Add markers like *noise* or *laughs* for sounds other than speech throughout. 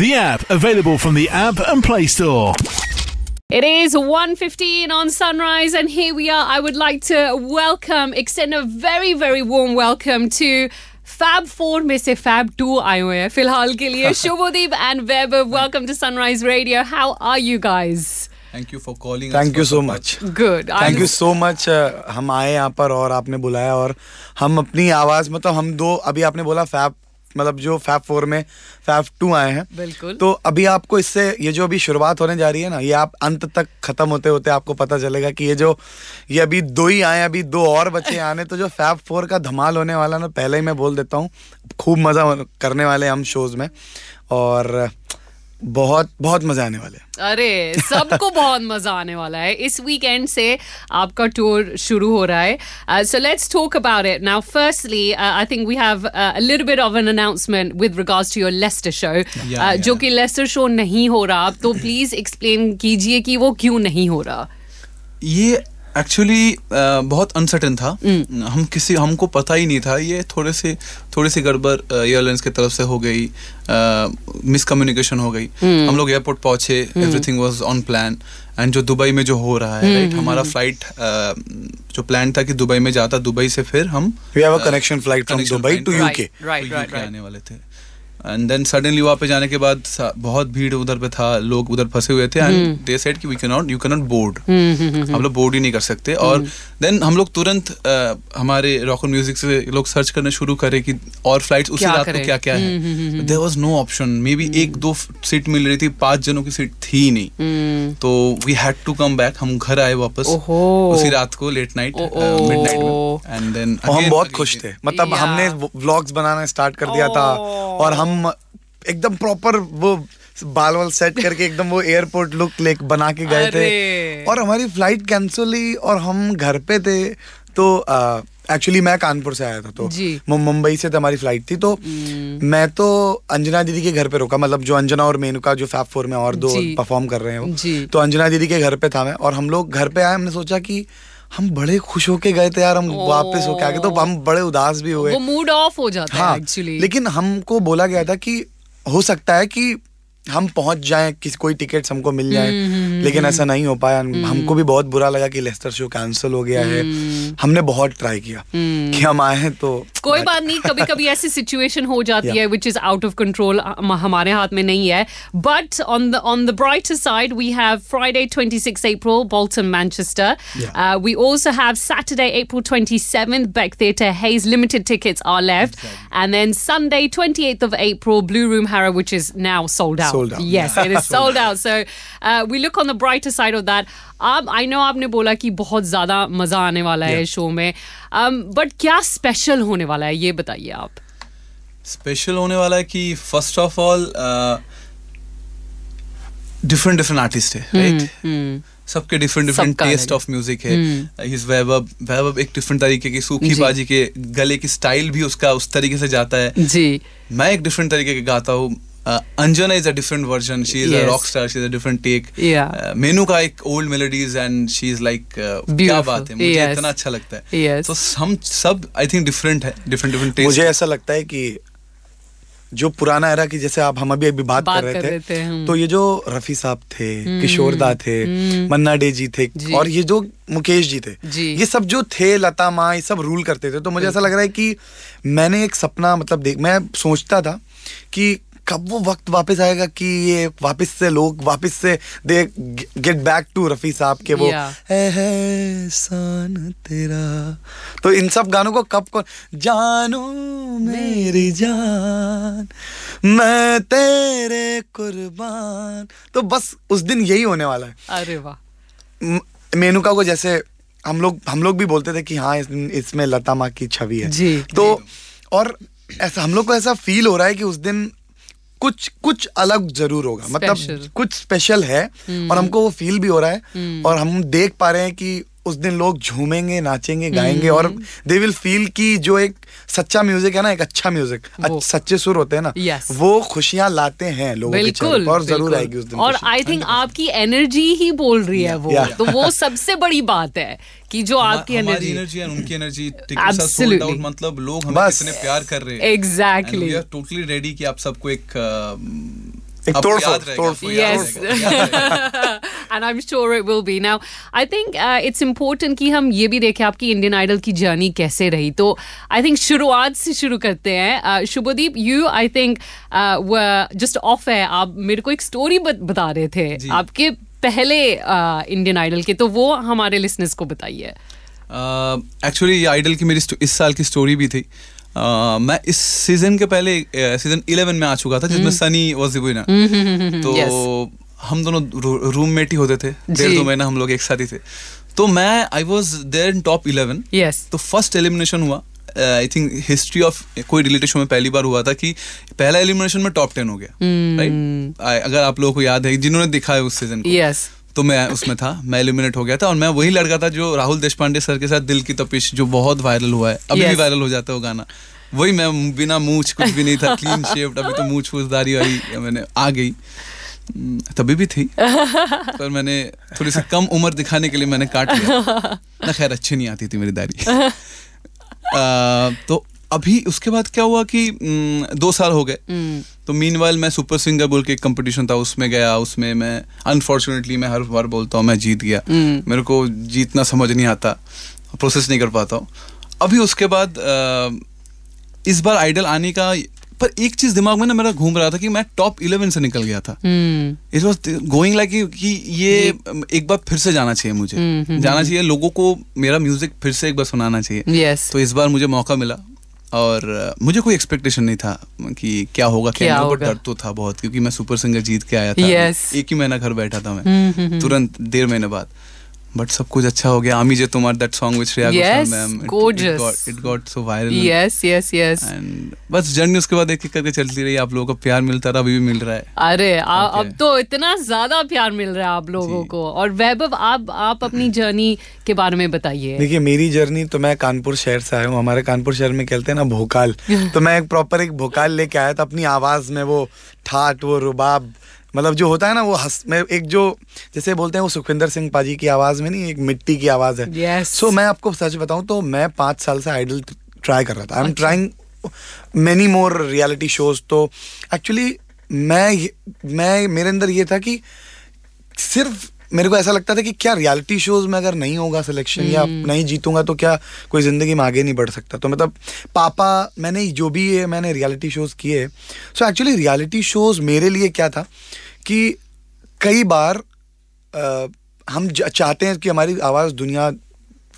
The app available from the app and Play Store. It is 1.15 on Sunrise and here we are. I would like to welcome, extend a very, very warm welcome to Fab Four Mr. Fab Do Iowa. Filhal Gilia, *laughs* Shobodeep and Weber. Welcome to Sunrise Radio. How are you guys? Thank you for calling. Thank you so much. Good. Thank you so much. Uh, हम आए यहाँ पर और आपने बुलाया और हम अपनी आवाज मतलब हम दो मतलब जो फैफ फोर में फैफ टू आए हैं बिल्कुल तो अभी आपको इससे ये जो अभी शुरुआत होने जा रही है ना ये आप अंत तक खत्म होते होते आपको पता चलेगा कि ये जो ये अभी दो ही आए अभी दो और बच्चे आने तो जो फैफ फोर का धमाल होने वाला ना पहले ही मैं बोल देता हूँ खूब मज़ा करने वाले हम शोज़ में और बहुत बहुत मजा आने वाले अरे सबको *laughs* बहुत मजा आने वाला है इस वीकेंड से आपका टूर शुरू हो रहा है so let's talk about it now firstly I think we have a little bit of an announcement with regards to your Leicester show जो कि लेस्टर शो नहीं हो रहा तो प्लीज एक्सप्लेन कीजिए कि वो क्यों नहीं हो रहा ये एक्चुअली uh, बहुत अनसर्टन था hmm. हम किसी हमको पता ही नहीं था ये थोड़े से थोड़ी सी गड़बड़ एयरलाइंस uh, की तरफ से हो गई मिसकम्युनिकेशन uh, हो गई hmm. हम लोग एयरपोर्ट पहुंचे everything was on plan and जो दुबई में जो हो रहा है राइट hmm, हमारा फ्लाइट जो प्लान था कि दुबई में जाता दुबई से फिर हम we have a connection flight from Dubai to UK आने वाले थे एंड देन सडनली वहाँ पे जाने के बाद बहुत भीड़ उधर पे था लोग उधर फंसे हुए थे एंड दे सेड कि we can not you can not board हम लोग बोर्ड ही नहीं कर सकते hmm. और देन हम्म। हम लोग तुरंत हमारे रॉक एंड म्यूजिक से लोग सर्च करना शुरू करे कि और फ्लाइट उसी रात को क्या क्या है there was no option maybe एक दो सीट मिल रही थी पांच जनों की सीट थी ही नहीं hmm. तो we had to come back हम घर आए वापस उसी रात को late night midnight and then हम बहुत खुश थे मतलब हमने ब्लॉग्स बनाना स्टार्ट कर दिया था और हम एकदम प्रॉपर वो बाल वाल सेट करके एकदम वो एयरपोर्ट लुक लेक बना के गए थे और हमारी फ्लाइट कैंसिल हुई और हम घर पे थे तो एक्चुअली मैं कानपुर से आया था तो मुंबई से तो हमारी फ्लाइट थी तो हम्म। मैं तो अंजना दीदी के घर पे रुका मतलब जो अंजना और मेनुका जो फैप फोर में और दो परफॉर्म कर रहे हैं वो तो अंजना दीदी के घर पे था मैं और हम लोग घर पे आए हमने सोचा कि हम बड़े खुश होके गए थे यार हम वापस होके आ गए तो हम बड़े उदास भी हुए मूड ऑफ हो जाता हाँ, है एक्चुअली लेकिन हमको बोला गया था कि हो सकता है कि हम पहुंच जाएं कि कोई टिकट्स हमको मिल जाए हम्म, हम्म, हम्म, लेकिन ऐसा नहीं हो पाया हमको भी बहुत बुरा लगा कि लेस्टर शो कैंसिल हो गया है हमने बहुत ट्राई किया कि हम आए तो कोई बात नहीं कभी कभी *laughs* ऐसी सिचुएशन हो जाती है which is out of control हमारे हाथ में नहीं है but on the on the bright side we have Friday 26 April Bolton Manchester we also have Saturday April 27th Beck theatre Hayes limited tickets are left and then Sunday twenty 28th of April Blue Room Harrow which is now sold out sold out. Yes, it is *laughs* sold out. So uh, we look on the brighter side of that. आप I know आपने बोला कि बहुत ज़्यादा मज़ा आने वाला है शो में बट um, क्या स्पेशल होने वाला है ये बताइए आप स्पेशल होने वाला है कि first of all different different artist है राइट hmm, hmm. सबके different different taste of music है इस वैभव वैभव एक डिफरेंट तरीके की सूखी बाजी के गले की स्टाइल भी उसका उस तरीके से जाता है जी मैं एक डिफरेंट तरीके के गाता हूँ uh, Anjana is a different version. She is yes. a rock star. She's a different take. Yeah. Uh, Menu का एक old melodies and she's like uh, क्या बात है मुझे yes. इतना अच्छा लगता है. Yes. तो हम सब I think different है different different taste. मुझे ऐसा लगता है कि जो पुराना एरा की जैसे आप हम अभी अभी बात, बात कर रहे कर थे, थे तो ये जो रफी साहब थे हम्म, किशोर दा थे हम्म। मन्ना डे जी थे जी, और ये जो मुकेश जी थे जी, ये सब जो थे लता माँ ये सब रूल करते थे तो मुझे ऐसा लग रहा है कि मैंने एक सपना मतलब देख मैं सोचता था कि कब वो वक्त वापस आएगा कि ये वापस से लोग वापस से they get back to Rafi साहब के वो एहसान तेरा तो इन सब गानों को कब कौन जानो मेरी जान मैं तेरे कुर्बान तो बस उस दिन यही होने वाला है अरे वाह मेनुका को जैसे हम लोग हम लोग भी बोलते थे कि हाँ इसमें लता माँ की छवि है जी तो और ऐसा हम लोग को ऐसा फील हो रहा है कि उस दिन कुछ कुछ अलग जरूर होगा मतलब कुछ स्पेशल है और हम्म। हमको वो फील भी हो रहा है हम्म। और हम देख पा रहे हैं कि उस दिन लोग झूमेंगे नाचेंगे गाएंगे और दे विल फील कि जो एक सच्चा म्यूजिक है ना एक अच्छा म्यूजिक सच्चे सुर होते हैं ना yes. वो खुशियां लाते हैं लोगों बिल्कुल और जरूर आएगी उस दिन और आई थिंक हाँ आपकी एनर्जी ही बोल रही है वो तो वो *laughs* सबसे बड़ी बात है कि जो आपकी एनर्जी एनर्जी है उनकी एनर्जी सोल्ड आउट मतलब लोग हमें इतने प्यार कर रहे हैं एग्जैक्टली टोटली रेडी कि आप सबको एक एक तोड़फोड़ yes and I am sure it will be now I think it's important कि हम ये भी देखें आपकी इंडियन आइडल की जर्नी कैसे रही तो आई थिंक शुरुआत से शुरू करते हैं uh, Shubhdeep you I think just off है आप मेरे को एक स्टोरी बता रहे थे आपके पहले इंडियन uh, आइडल के तो वो हमारे लिसनर्स को बताइए एक्चुअली uh, ये आइडल की मेरी इस साल की स्टोरी भी थी मैं इस सीजन के पहले सीजन इलेवन में आ चुका था जिसमें सनी वॉज ना तो हम दोनों रूममेट ही होते थे डेढ़ दो महीना हम लोग एक साथ ही थे तो मैं I was there in top eleven तो फर्स्ट एलिमिनेशन हुआ आई थिंक हिस्ट्री ऑफ कोई रिलेटिव शो में पहली बार हुआ था कि पहला एलिमिनेशन में टॉप टेन हो गया राइट हम्म। mm. right? अगर आप लोगों को याद है जिन्होंने दिखा है उस सीजन को yes. तो मैं उसमें था मैं एलिमिनेट हो गया था और मैं वही लड़का था जो राहुल देश सर के साथ दिल की तपिश जो बहुत वायरल हुआ है अभी भी वायरल हो जाता है वो गाना वही मैं बिना मूछ कुछ भी नहीं था क्लीन शेप्ड अभी तो मूछ फूसदारी वाली मैंने आ गई हम्म, तभी भी थी *laughs* पर मैंने थोड़ी सी कम उम्र दिखाने के लिए मैंने काट लिया *laughs* ना खैर अच्छी नहीं आती थी मेरी दारी *laughs* आ, तो अभी उसके बाद क्या हुआ कि दो साल हो गए हम्म। तो मीन वाइल मैं सुपर सिंगर बोल के एक कंपटीशन था उसमें गया उसमें मैं अनफॉर्चुनेटली मैं हर बार बोलता हूँ मैं जीत गया हम्म। मेरे को जीतना समझ नहीं आता प्रोसेस नहीं कर पाता हूँ अभी उसके बाद इस बार आइडल आने का पर एक चीज दिमाग में ना मेरा घूम रहा था कि मैं टॉप इलेवन से निकल गया था इट वॉज गोइंग लाइक कि ये एक बार फिर से जाना चाहिए मुझे हम्म, जाना चाहिए लोगों को मेरा म्यूजिक फिर से एक बार सुनाना चाहिए तो इस बार मुझे मौका मिला और मुझे कोई एक्सपेक्टेशन नहीं था कि क्या होगा क्या होगा डर तो था बहुत क्योंकि मैं सुपर सिंगर जीत के आया था yes. एक ही महीना घर बैठा था मैं हम्म, हम्म, हम्म। तुरंत डेढ़ महीने बाद बट सब कुछ अच्छा हो गया Ami Je Tomar that song with Riya Goswami ma'am gorgeous it got so viral yes yes yes and बस जर्नी उसके बाद एक एक करके चलती रही आप लोगों का प्यार मिलता रहा अभी भी मिल रहा है अरे आ, okay. अब तो इतना ज्यादा प्यार मिल रहा है आप लोगों को और वैभव आप आप अपनी जर्नी के बारे में बताइए देखिए मेरी जर्नी तो मैं कानपुर शहर से आया हूँ हमारे कानपुर शहर में कहते हैं ना भोकाल *laughs* तो मैं एक प्रॉपर एक भोकाल लेके आया था अपनी आवाज में वो ठाट वो रुबाब मतलब जो होता है ना वो हंस मैं एक जो जैसे बोलते हैं वो सुखविंदर सिंह पाजी की आवाज़ में नहीं एक मिट्टी की आवाज़ है सो yes. so, मैं आपको सच बताऊँ तो मैं पाँच साल से आइडल ट्राई कर रहा था I am trying many more reality shows तो एक्चुअली मैं मैं मेरे अंदर ये था कि सिर्फ मेरे को ऐसा लगता था कि क्या रियलिटी शोज में अगर नहीं होगा सिलेक्शन या हम्म। नहीं जीतूंगा तो क्या कोई जिंदगी में आगे नहीं बढ़ सकता तो मतलब पापा मैंने जो भी है मैंने रियलिटी शोज किए सो एक्चुअली रियलिटी शोज मेरे लिए क्या था कि कई बार आ, हम चाहते हैं कि हमारी आवाज़ दुनिया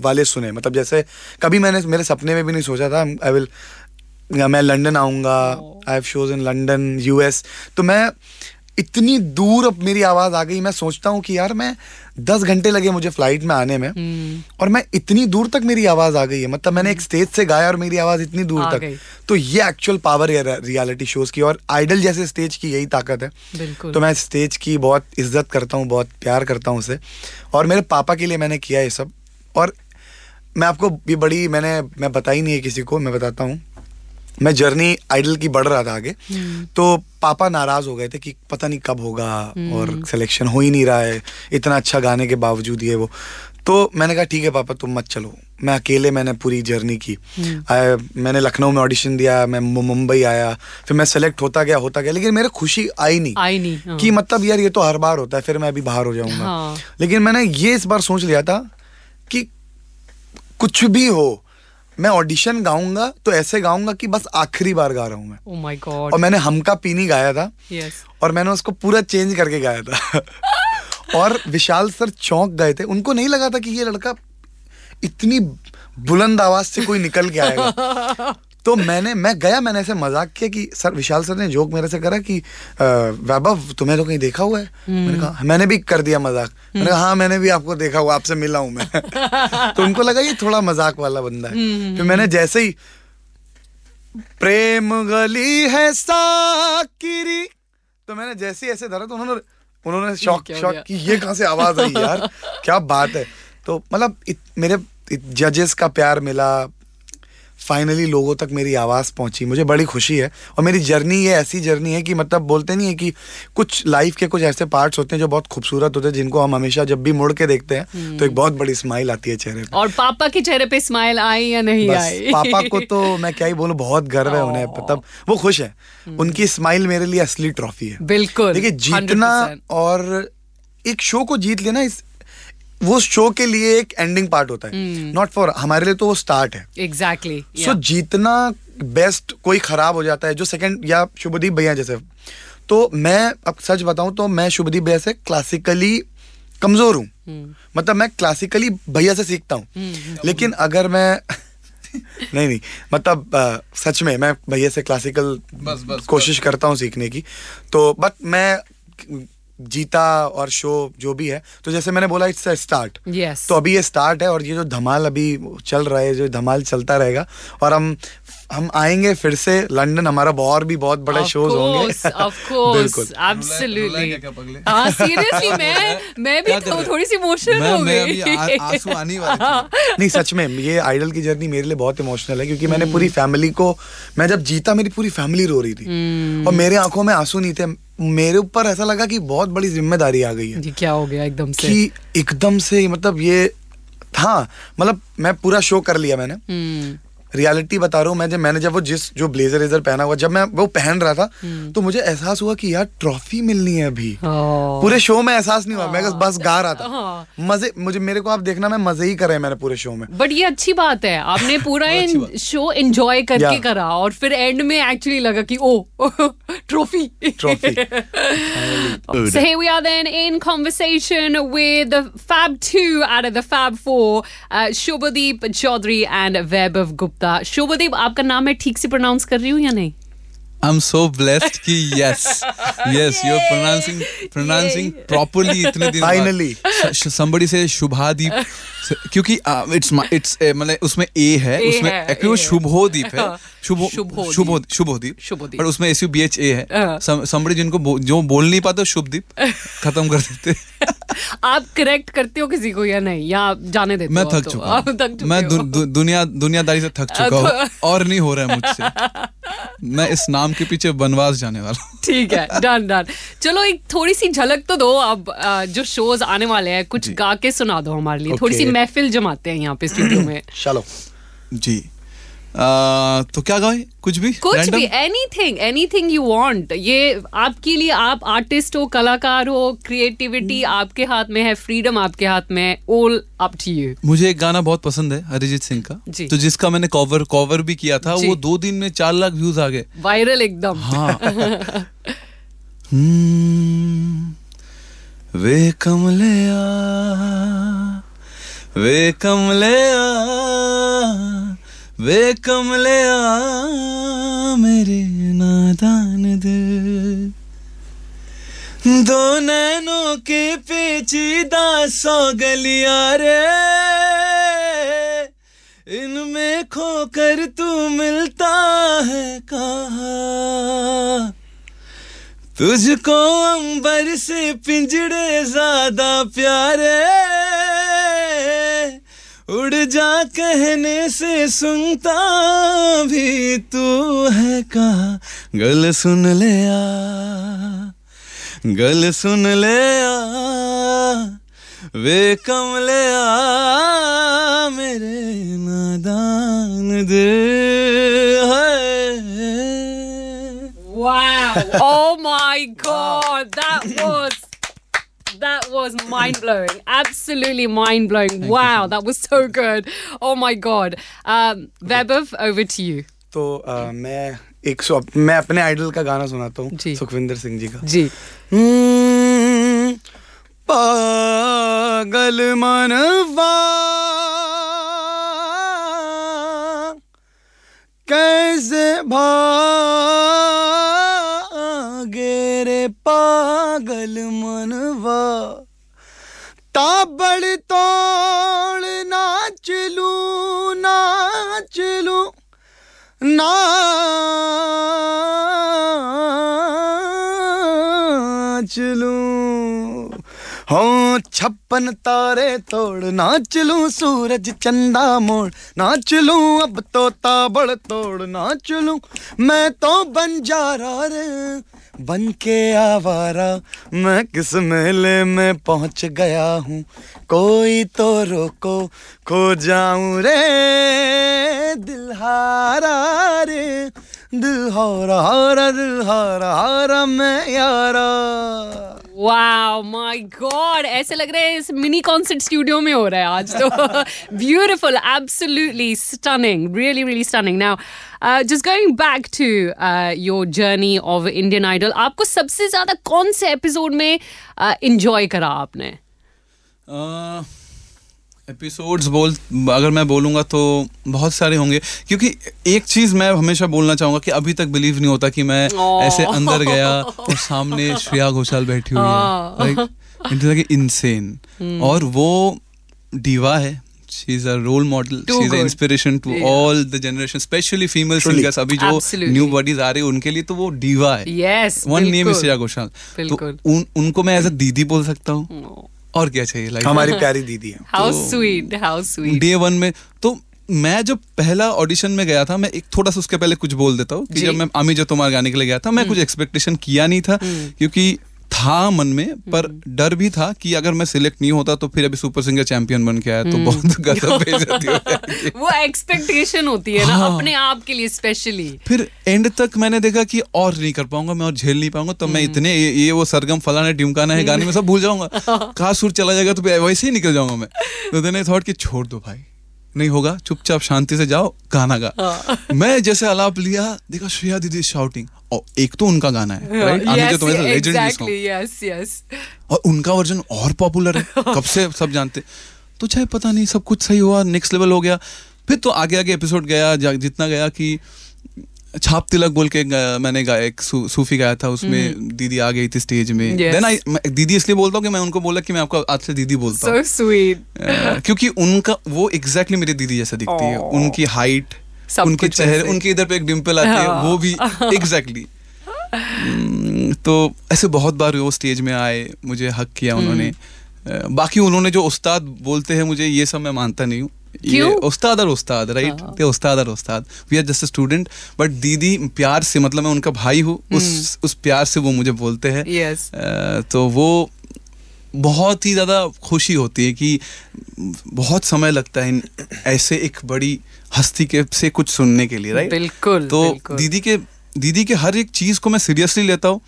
वाले सुने मतलब जैसे कभी मैंने मेरे सपने में भी नहीं सोचा था आई विल मैं लंदन आऊँगा I have shows in London US तो मैं इतनी दूर अब मेरी आवाज आ गई मैं सोचता हूँ कि यार मैं दस घंटे लगे मुझे फ्लाइट में आने में हम्म। और मैं इतनी दूर तक मेरी आवाज आ गई है मतलब मैंने एक स्टेज से गाया और मेरी आवाज इतनी दूर तक तो ये एक्चुअल पावर है रियलिटी शोज की और आइडल जैसे स्टेज की यही ताकत है तो मैं स्टेज की बहुत इज्जत करता हूँ बहुत प्यार करता हूँ उसे और मेरे पापा के लिए मैंने किया ये सब और मैं आपको ये बड़ी मैंने मैं बताई नहीं है किसी को मैं बताता हूँ मैं जर्नी आइडल की बढ़ रहा था आगे हम्म। तो पापा नाराज हो गए थे कि पता नहीं कब होगा हम्म। और सिलेक्शन हो ही नहीं रहा है इतना अच्छा गाने के बावजूद ये वो तो मैंने कहा ठीक है पापा तुम मत चलो मैं अकेले मैंने पूरी जर्नी की हम्म। आया मैंने लखनऊ में ऑडिशन दिया मैं मुंबई आया फिर मैं सेलेक्ट होता गया होता गया लेकिन मेरे खुशी आई नहीं आई नहीं हाँ। कि मतलब यार ये तो हर बार होता है फिर मैं अभी बाहर हो जाऊंगा हाँ। लेकिन मैंने ये इस बार सोच लिया था कि कुछ भी हो मैं ऑडिशन गाऊंगा तो ऐसे गाऊंगा कि बस आखिरी बार गा रहा हूँ मैं oh और मैंने हमका पीनी गाया था yes. और मैंने उसको पूरा चेंज करके गाया था *laughs* और विशाल सर चौंक गए थे उनको नहीं लगा था कि ये लड़का इतनी बुलंद आवाज से कोई निकल के आएगा *laughs* तो मैंने मैं गया मैंने ऐसे मजाक किया कि सर विशाल सर ने जोक मेरे से करा कि वैभव तुम्हें तो कहीं देखा हुआ है मैंने हम्म। कहा मैंने भी कर दिया मजाक मैंने कहा हाँ मैंने भी आपको देखा हुआ आपसे मिला हूं मैं *laughs* तो उनको लगा ये थोड़ा मजाक वाला बंदा है हम्म, हम्म, फिर मैंने जैसे ही प्रेम गली है साकिरी तो मैंने जैसे ही ऐसे धरा तो उन्होंने उन्होंने शौक शौक की ये कहाँ से आवाज आई यार क्या बात है तो मतलब मेरे जजेस का प्यार मिला फाइनली लोगों तक मेरी आवाज़ पहुंची मुझे बड़ी खुशी है और मेरी जर्नी ये ऐसी जर्नी है कि मतलब बोलते नहीं है कि कुछ लाइफ के कुछ ऐसे पार्ट्स होते हैं जो बहुत खूबसूरत होते हैं जिनको हम हमेशा जब भी मुड़ के देखते हैं हम्म। तो एक बहुत बड़ी स्माइल आती है चेहरे पे और पापा के चेहरे पे स्माइल आई या नहीं आई पापा को तो मैं क्या ही बोलूँ बहुत गर्व है उन्हें oh। मतलब वो खुश है हम्म। उनकी स्माइल मेरे लिए असली ट्रॉफी है बिल्कुल देखिए जीतना और एक शो को जीत लेना वो शो के लिए एक एंडिंग पार्ट होता है नॉट हम्म। फॉर हमारे लिए तो वो स्टार्ट है exactly exactly, so yeah. so, जीतना बेस्ट कोई खराब हो जाता है जो सेकंड या शुभदीप भैया जैसे तो मैं अब सच बताऊं तो मैं शुभदीप भैया से क्लासिकली कमजोर हूँ हम्म। मतलब मैं क्लासिकली भैया से सीखता हूँ हम्म, लेकिन hmm. अगर मैं नहीं नहीं मतलब आ, सच में मैं भैया से क्लासिकल बस, बस, कोशिश बस. करता हूँ सीखने की तो बट मैं जीता और शो जो भी है तो जैसे मैंने बोला इट्स स्टार्ट yes. तो अभी ये स्टार्ट है और ये जो धमाल अभी चल रहा है जो धमाल चलता रहेगा और हम हम आएंगे फिर से लंदन हमारा और भी बहुत बड़े शोज होंगे इमोशनल *laughs* हाँ, *laughs* तो हाँ। नहीं सच में ये आइडल की जर्नी मेरे लिए बहुत इमोशनल है क्योंकि मैंने hmm. पूरी फैमिली को मैं जब जीता मेरी पूरी फैमिली रो रही थी hmm. और मेरे आंखों में आंसू नहीं थे मेरे ऊपर ऐसा लगा कि बहुत बड़ी जिम्मेदारी आ गई है जी क्या हो गया एकदम से कि एकदम से मतलब ये था हाँ, मतलब मैं पूरा शो कर लिया मैंने hmm. रियलिटी बता रहा हूँ मैं जब मैंने जब वो जिस जो ब्लेजर रेजर पहना हुआ जब मैं वो पहन रहा था हम्म। तो मुझे एहसास हुआ कि यार ट्रॉफी मिलनी है अभी हाँ। पूरे शो में एहसास नहीं हुआ मैं बस हाँ। गा रहा था हाँ। मजे मुझे मेरे को आप देखना मैं मजे ही कर करे मैंने पूरे शो में बट ये अच्छी बात है आपने पूरा शो *laughs* एंजॉय करके करा और फिर एंड में एक्चुअली लगा की oh trophy trophy Shubhdeep Chaudhary and Vaibhav Gupta Gupta Shobhdev आपका नाम मैं ठीक से प्रोनाउंस कर रही हूँ या नहीं आई एम सो ब्लेस्ड कि yes yes you pronouncing pronouncing pronouncing इतने दिन somebody से शुभादीप *laughs* क्योंकि इट्स इट्स मतलब उसमें ए है ए उसमें एक्चुअली शुभोदीप है हाँ। शुभो शुभोदीप शुभोदीप पर उसमें S U B H A है हाँ। समरी जिनको जो बोल नहीं पाते शुभदीप खत्म कर देते *laughs* आप करेक्ट करते हो किसी को या नहीं या जाने देते मैं थक तो? चुका हूँ मैं दु, दु, दुनिया दुनियादारी से थक चुका हूँ *laughs* और नहीं हो रहा है मुझसे *laughs* मैं इस नाम के पीछे बनवास जाने वाला ठीक है डन डन चलो एक थोड़ी सी झलक तो दो अब जो शोज आने वाले हैं कुछ गा के सुना दो हमारे लिए थोड़ी सी महफिल जमाते हैं यहाँ पे स्टूडियो में *clears throat* चलो जी आ, तो क्या गाए कुछ भी कुछ random? भी anything anything you want ये आपके लिए आप आर्टिस्ट हो कलाकार हो क्रिएटिविटी hmm. आपके हाथ में है फ्रीडम आपके हाथ में है ऑल अप टू यू मुझे एक गाना बहुत पसंद है अरिजीत सिंह का जी. तो जिसका मैंने कवर कवर भी किया था जी. वो दो दिन में चार लाख व्यूज आ गए वायरल एकदम हाँ *laughs* हम्म, वे कमले आ वे कमले आ वे कमले आ मेरे नादान दिल दो नैनों के पेचीदा सौ गलिया रे इनमें खोकर तू मिलता है कहा तुझको अंबर से पिंजड़े ज्यादा प्यारे उड़ जा कहने से सुनता भी तू है कहा गल सुन ले आ गल सुन ले आ वे ले आ मेरे नादान दे है Wow! oh my god, that was That was mind blowing. *clears throat* Absolutely mind blowing. Wow, that was so good. Oh my God. Um, over to you. तो I, uh, मैं एक सौ मैं अपने आइडल का गाना सुनाता हूँ सुखविंदर सिंह जी पागल मनवा कैसे भाग ਪਾਗਲ ਮਨਵਾ ਤਾਬੜ ਤੋੜ ਨਾਚ ਲੂ ਨਾਚ ਲੂ ਨਾਚ ਲੂ छप्पन तारे तोड़ नाच लूं सूरज चंदा मोड़ नाच लूं अब तो ताबड़ तोड़ नाच लूं मैं तो बन रहा रे बन के आवारा मैं किस मेले में पहुंच गया हूँ कोई तो रोको खो जाऊं रे हारा रे दिल हारा हौरा दिल हारा हौरा मैं यारा वाओ माय गॉड ऐसे लग रहा है इस मिनी कॉन्सर्ट स्टूडियो में हो रहा है आज तो beautiful absolutely stunning really really stunning now just going back to your journey of Indian Idol आपको सबसे ज्यादा कौन से एपिसोड में इंजॉय uh, करा आपने uh... एपिसोड्स बोल अगर मैं बोलूँगा तो बहुत सारे होंगे क्योंकि एक चीज़ मैं हमेशा बोलना चाहूँगा कि अभी तक बिलीव नहीं होता कि मैं oh. ऐसे अंदर गया और सामने *laughs* श्रेया घोषाल बैठी हुई है लाइक हाँ। Insane hmm. और वो डीवा है she is a role model she is inspiration to all the generation specially female singers अभी जो न्यू बॉडीज आ रही है उनके लिए तो वो डीवा है one name is Shreya Ghoshal तो उन, उनको मैं एज अ दीदी बोल सकता हूँ और क्या चाहिए लाइफ हमारी प्यारी दीदी है how sweet how sweet day one में तो मैं जब पहला ऑडिशन में गया था मैं एक थोड़ा सा उसके पहले कुछ बोल देता हूँ कि जब मैं आमी जो तुम्हारे गाने के लिए गया था मैं हम्म। कुछ एक्सपेक्टेशन किया नहीं था हम्म। क्योंकि था मन में पर हम्म। डर भी था कि अगर मैं सिलेक्ट नहीं होता तो फिर अभी सुपर सिंगर चैंपियन बन के आया तो हम्म। बहुत *laughs* गजब वो एक्सपेक्टेशन होती है ना हाँ। अपने आप के लिए स्पेशली फिर एंड तक मैंने देखा कि और नहीं कर पाऊंगा मैं और झेल नहीं पाऊंगा तो मैं हम्म। इतने ये, ये वो सरगम फलाना टिमकाना है गाने में सब भूल जाऊंगा *laughs* कहा सुर चला जाएगा तो वैसे ही निकल जाऊंगा मैं तो देने थॉट कि छोड़ दो भाई नहीं होगा चुपचाप शांति से जाओ गाना गा हाँ। मैं जैसे अलाप लिया देखा श्रेया दीदी शाउटिंग और एक तो उनका गाना है राइट हाँ, yes, yes, exactly, yes, yes. और उनका वर्जन और पॉपुलर है *laughs* कब से सब जानते तो चाहे पता नहीं सब कुछ सही हुआ नेक्स्ट लेवल हो गया फिर तो आगे आगे एपिसोड गया जितना गया कि छाप तिलक बोल के मैंने गाया एक सू, सूफी गाया था उसमें हम्म। दीदी आ गई थी स्टेज में देन yes. आई दीदी इसलिए बोलता हूँ कि मैं उनको बोला कि मैं आपको आज से दीदी बोलता हूँ so uh, क्योंकि उनका वो एग्जैक्टली exactly मेरी दीदी जैसा दिखती oh. है उनकी हाइट उनके चेहरे उनके इधर पे एक डिम्पल आती है हाँ। वो भी एग्जैक्टली हम्म, तो ऐसे बहुत बार वो स्टेज में आए मुझे हक किया हम्म। उन्होंने बाकी उन्होंने जो उस्ताद बोलते हैं मुझे ये सब मैं मानता नहीं हूँ हाँ। ये उस्ताद और उस्ताद राइट उस्ताद और उस्ताद we are just student but दीदी प्यार से मतलब मैं उनका भाई हूँ उस हम्म। उस प्यार से वो मुझे बोलते हैं yes. तो वो बहुत ही ज़्यादा खुशी होती है कि बहुत समय लगता है ऐसे एक बड़ी हस्ती के से कुछ सुनने के लिए राइट बिल्कुल तो बिल्कुल। दीदी के दीदी के हर एक चीज़ को मैं सीरियसली लेता हूँ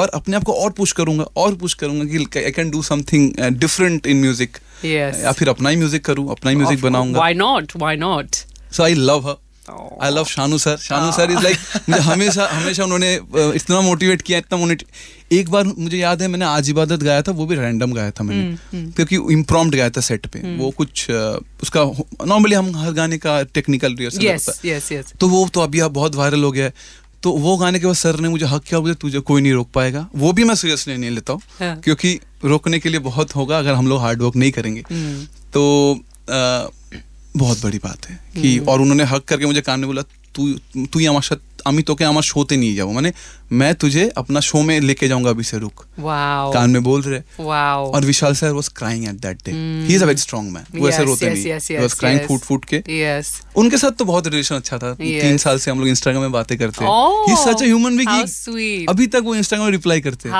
और अपने आप को और पुश करूंगा और पुश करूंगा कि I can do something different in music या फिर अपना ही म्यूजिक करूं अपना ही म्यूजिक बनाऊंगा why not why not so I love her I love Shanu sir Shanu sir is like मुझे हमेशा हमेशा उन्होंने uh, इतना मोटिवेट किया इतना मोटिवेट एक बार मुझे याद है मैंने आज इबादत गाया था वो भी रैंडम गाया था मैंने हम्म, हम्म। क्योंकि इम्प्रॉम गाया था सेट पे हम्म। वो कुछ uh, उसका नॉर्मली हम हर गाने का technical rehearsal yes, yes, yes. तो वो तो अभी बहुत वायरल हो गया है तो वो गाने के बाद सर ने मुझे हक किया मुझे तुझे कोई नहीं रोक पाएगा वो भी मैं सीरियसली नहीं लेता हूँ हाँ। क्योंकि रोकने के लिए बहुत होगा अगर हम लोग हार्ड वर्क नहीं करेंगे हम्म। तो आ, बहुत बड़ी बात है कि हम्म। और उन्होंने हक करके मुझे कान में बोला तू तु, আমার সাথে আমি তোকে আমার শোতে मैं तुझे अपना शो में लेके जाऊंगा अभी से रुक wow. कान में बोल रहे wow. और Vishal sir was crying at that day he is a very strong man वो ऐसे रोते yes, नहीं yes, yes, वाज क्राइंग फूट फूट के yes. उनके साथ तो बहुत रिलेशन अच्छा था yes. तीन साल से हम लोग इंस्टाग्राम में बातें करते हैं सच अ ह्यूमन बी अभी तक वो इंस्टाग्राम में रिप्लाई करते हैं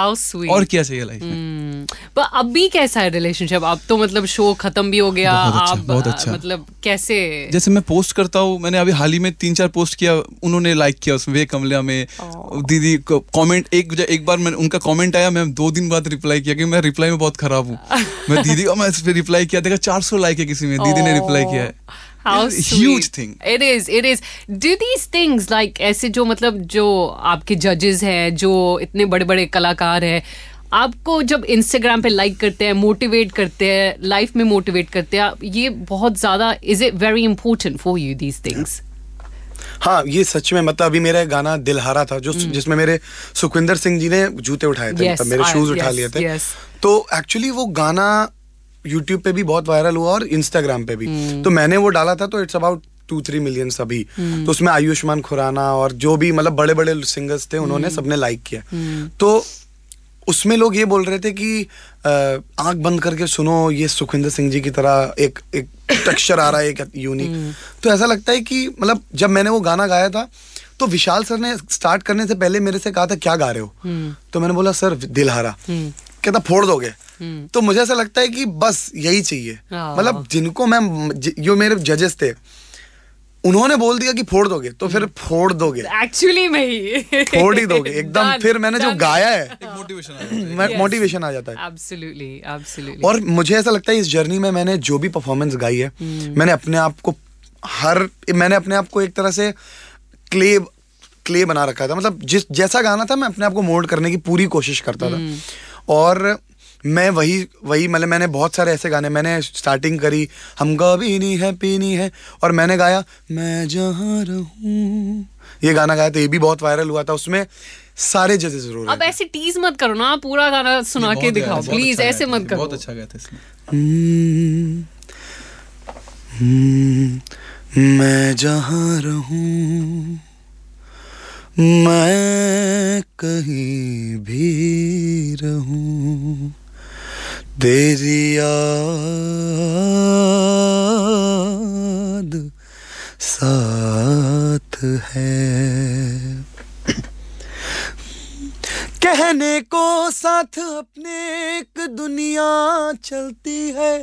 और क्या चाहिए लाइफ में पर hmm. अभी कैसा है रिलेशनशिप अब तो मतलब शो खत्म भी हो गया बहुत अच्छा, आप बहुत अच्छा मतलब कैसे जैसे मैं पोस्ट करता हूँ मैंने अभी हाल ही में तीन चार पोस्ट किया उन्होंने लाइक किया उसमें वे कमलिया में oh. दीदी कि कमेंट एक एक बार मैं उनका कमेंट आया मैं दो दिन बाद रिप्लाई किया कि मैं रिप्लाई में बहुत खराब हूँ *laughs* मैं दीदी और मैं इस पर रिप्लाई किया देखा चार सौ लाइक है किसी में दीदी ने रिप्लाई oh, किया है ऐसे जो मतलब जो आपके जजेस हैं जो इतने बड़े बड़े कलाकार हैं आपको जब इंस्टाग्राम पे लाइक करते हैं मोटिवेट करते हैं लाइफ में मोटिवेट करते हैं ये बहुत ज़्यादा is it very important for you these things हाँ ये सच में मतलब अभी मेरा गाना दिलहारा था जो हम्म। जिसमें मेरे सुखविंदर सिंह जी ने जूते उठाए थे yes, मतलब मेरे शूज उठा yes, लिए थे yes. तो एक्चुअली वो गाना यूट्यूब पे भी बहुत वायरल हुआ और इंस्टाग्राम पे भी हम्म। तो मैंने वो डाला था तो it's about two three million सभी हम्म। तो उसमें आयुष्मान खुराना और जो भी मतलब बड़े बड़े सिंगर्स थे उन्होंने सबने लाइक किया तो उसमें लोग ये बोल रहे थे कि आंख बंद करके सुनो ये सुखविंदर सिंह जी की तरह एक एक टेक्सचर आ रहा है एक यूनिक हम्म। तो ऐसा लगता है कि मतलब जब मैंने वो गाना गाया था तो विशाल सर ने स्टार्ट करने से पहले मेरे से कहा था क्या गा रहे हो हम्म। तो मैंने बोला सर दिल हारा हम्म। कहता फोड़ दोगे तो मुझे ऐसा लगता है कि बस यही चाहिए हाँ। मतलब जिनको मैं जो मेरे जजेस थे उन्होंने बोल दिया कि फोड़ दोगे तो फिर फोड़ दोगे एक्चुअली में ही फोड़ ही दोगे एकदम फिर मैंने जो गाया है मोटिवेशन मोटिवेशन हाँ। आ जाता है एब्सोल्युटली एब्सोल्युटली और मुझे ऐसा लगता है इस जर्नी में मैंने जो भी परफॉर्मेंस गाई है hmm. मैंने अपने आप को हर मैंने अपने आप को एक तरह से क्ले क्ले बना रखा था मतलब जिस जैसा गाना था मैं अपने आप को मोल्ड करने की पूरी कोशिश करता था hmm. और मैं वही वही मतलब मैंने बहुत सारे ऐसे गाने मैंने स्टार्टिंग करी हम कभी नहीं है पीनी है और मैंने गाया मैं जहाँ रहूँ ये गाना गाया था तो ये भी बहुत वायरल हुआ था उसमें सारे जैसे जरूर अब ऐसे टीज मत करो ना पूरा गाना सुना के अच्छा दिखाओ प्लीज अच्छा ऐसे मत करो बहुत अच्छा गाया था इसमें हम्म, हम्म, मैं जहाँ रहूँ मैं कहीं भी रहूं तेरी याद साथ है कहने को साथ अपने एक दुनिया चलती है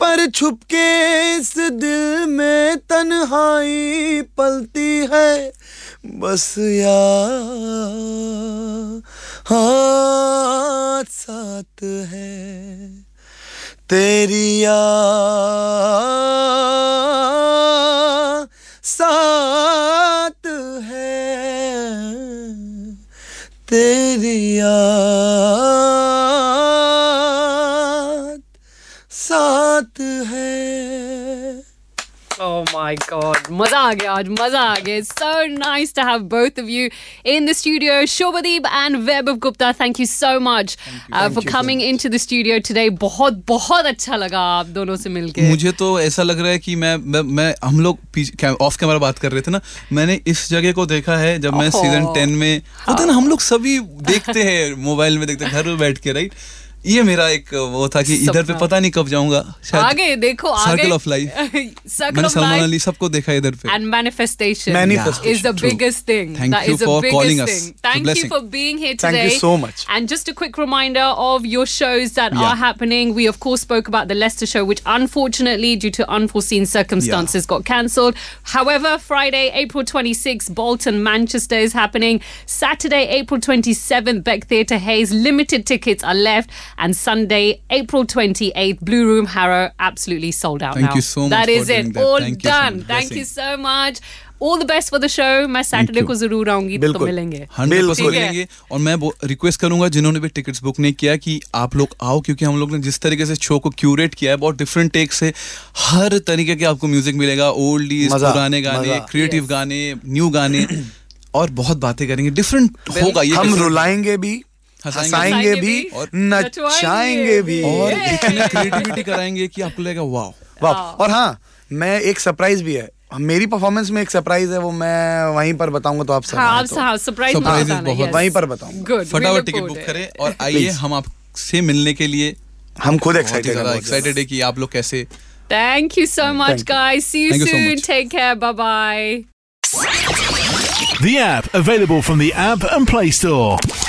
पर छुपके इस दिल में तन्हाई पलती है बस यार हाथ साथ है तेरी याद माय गॉड मजा आ गया आज मजा आ गया so nice to have both of you in the studio Shobhadeep and Vaibhav Gupta thank you so much for coming into the studio today बहुत बहुत अच्छा लगा आप दोनों से मिलकर मुझे तो ऐसा लग रहा है कि मैं मैं, मैं हम लोग ऑफ कैमरा बात कर रहे थे ना मैंने इस जगह को देखा है जब मैं सीजन टेन में होता ना हम लोग सभी देखते *laughs* हैं मोबाइल में देखते हैं घर में बैठ के राइट ये मेरा एक वो था कि इधर पे पता नहीं कब जाऊंगा आगे देखो सर्कल ऑफ लाइफ मैंने सलमान अली सबको देखा इधर पे and manifestation is the biggest thing thank you for calling us thank you for being here today thank you so much and just a quick reminder of your shows that are happening we of course spoke about the Leicester show which unfortunately due to unforeseen circumstances yeah. got cancelled however friday 26 bolton manchester is happening saturday april 27 beck theatre hayes limited tickets are left And Sunday, April 28th, Blue Room Harrow, absolutely sold out Thank now. you so much. That for is doing it. That. All Thank done. You so Thank you so much. All the best for the show. मैं Saturday को जरूर आऊंगी तो मिलेंगे hundred percent मिलेंगे और मैं request करूंगा जिन्होंने भी टिकट्स बुक नहीं किया कि आप लोग आओ क्योंकि हम लोग ने जिस तरीके से शो को क्यूरेट किया है बहुत डिफरेंट टेक से हर तरीके के आपको म्यूजिक मिलेगा ओल्ड पुराने गाने क्रिएटिव गाने न्यू गाने और बहुत बातें करेंगे डिफरेंट होगा ये हम रुलाएंगे भी हंसाएंगे भी और नचाएंगे भी और क्रिएटिविटी कराएंगे कि आपको लगेगा वाह वाह और हाँ मैं एक सरप्राइज भी है मेरी परफॉर्मेंस में एक सरप्राइज है वो मैं वहीं पर बताऊंगा तो आप सब हाँ, सरप्राइज तो। हाँ, हाँ, बहुत वहीं पर बताऊंगा फटाफट टिकट बुक करें और आइए हम आपसे मिलने के लिए हम खुद एक्साइटेड एक्साइटेड है कि आप लोग कैसे thank you so much guys see you soon take care bye bye The app available from the App and Play Store.